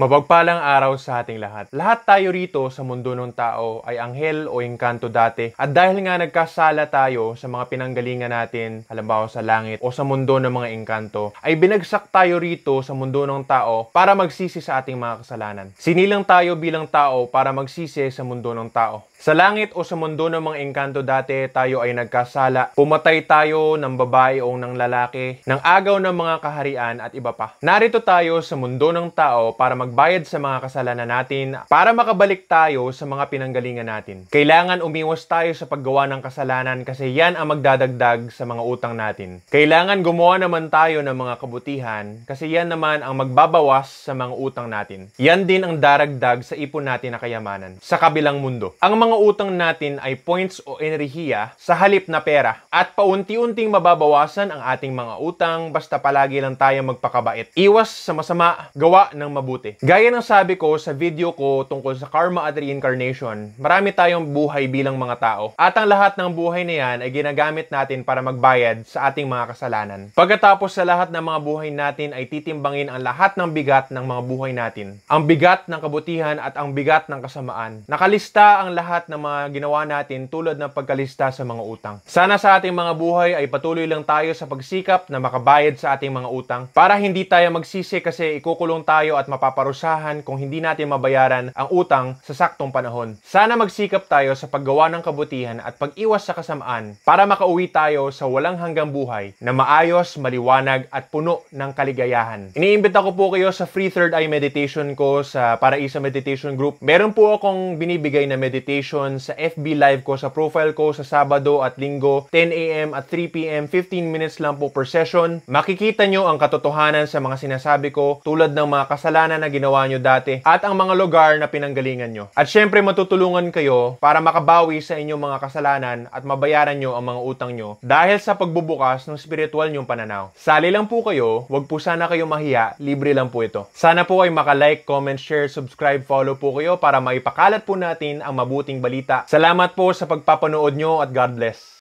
Mapagpalang araw sa ating lahat. Lahat tayo rito sa mundo ng tao ay anghel o engkanto dati. At dahil nga nagkasala tayo sa mga pinanggalingan natin, halimbawa sa langit o sa mundo ng mga engkanto, ay binagsak tayo rito sa mundo ng tao para magsisi sa ating mga kasalanan. Sinilang tayo bilang tao para magsisi sa mundo ng tao. Sa langit o sa mundo ng mga engkanto dati, tayo ay nagkasala. Pumatay tayo ng babae o ng lalaki, ng agaw ng mga kaharian at iba pa. Narito tayo sa mundo ng tao para magbayad sa mga kasalanan natin, para makabalik tayo sa mga pinanggalingan natin. Kailangan umiwas tayo sa paggawa ng kasalanan kasi yan ang magdadagdag sa mga utang natin. Kailangan gumawa naman tayo ng mga kabutihan kasi yan naman ang magbabawas sa mga utang natin. Yan din ang daragdag sa ipon natin na kayamanan sa kabilang mundo. Ang mga mga utang natin ay points o enerhiya sa halip na pera at paunti-unting mababawasan ang ating mga utang basta palagi lang tayo magpakabait. Iwas sa masama, gawa ng mabuti. Gaya ng sabi ko sa video ko tungkol sa karma at reincarnation, marami tayong buhay bilang mga tao at ang lahat ng buhay na yan ay ginagamit natin para magbayad sa ating mga kasalanan. Pagkatapos sa lahat ng mga buhay natin ay titimbangin ang lahat ng bigat ng mga buhay natin. Ang bigat ng kabutihan at ang bigat ng kasamaan. Nakalista ang lahat lahat ng mga ginawa natin tulad ng pagkalista sa mga utang. Sana sa ating mga buhay ay patuloy lang tayo sa pagsikap na makabayad sa ating mga utang para hindi tayo magsisi kasi ikukulong tayo at mapaparusahan kung hindi natin mabayaran ang utang sa saktong panahon. Sana magsikap tayo sa paggawa ng kabutihan at pag-iwas sa kasamaan para makauwi tayo sa walang hanggang buhay na maayos, maliwanag at puno ng kaligayahan. Iniimbita ko po kayo sa free third eye meditation ko sa Paraisa Meditation Group. Meron po akong binibigay na meditation mention sa FB Live ko, sa profile ko sa Sabado at Linggo, 10am at 3pm, 15 minutes lang po per session. Makikita nyo ang katotohanan sa mga sinasabi ko tulad ng mga kasalanan na ginawa nyo dati at ang mga lugar na pinanggalingan nyo. At syempre matutulungan kayo para makabawi sa inyong mga kasalanan at mabayaran nyo ang mga utang nyo dahil sa pagbubukas ng spiritual nyong pananaw. Sali lang po kayo, wag po sana kayo mahiya, libre lang po ito. Sana po ay makalike, comment, share, subscribe, follow po kayo para maipakalat po natin ang mabuting balita. Salamat po sa pagpapanood nyo at God bless.